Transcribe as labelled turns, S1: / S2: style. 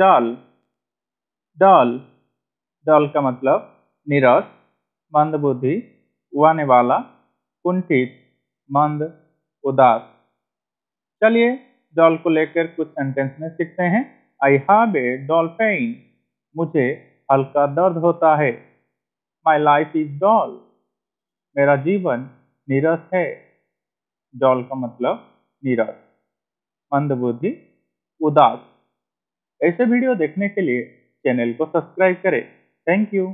S1: डल डल डल का मतलब मंद मंदबुद्धि उड़ाने वाला कुंठित मंद उदास चलिए डॉल को लेकर कुछ सेंटेंस में सीखते हैं I have a dull pain मुझे हल्का दर्द होता है माई लाइफ इज डॉल मेरा जीवन निरस है डॉल का मतलब मंद मंदबुद्धि उदास ऐसे वीडियो देखने के लिए चैनल को सब्सक्राइब करें थैंक यू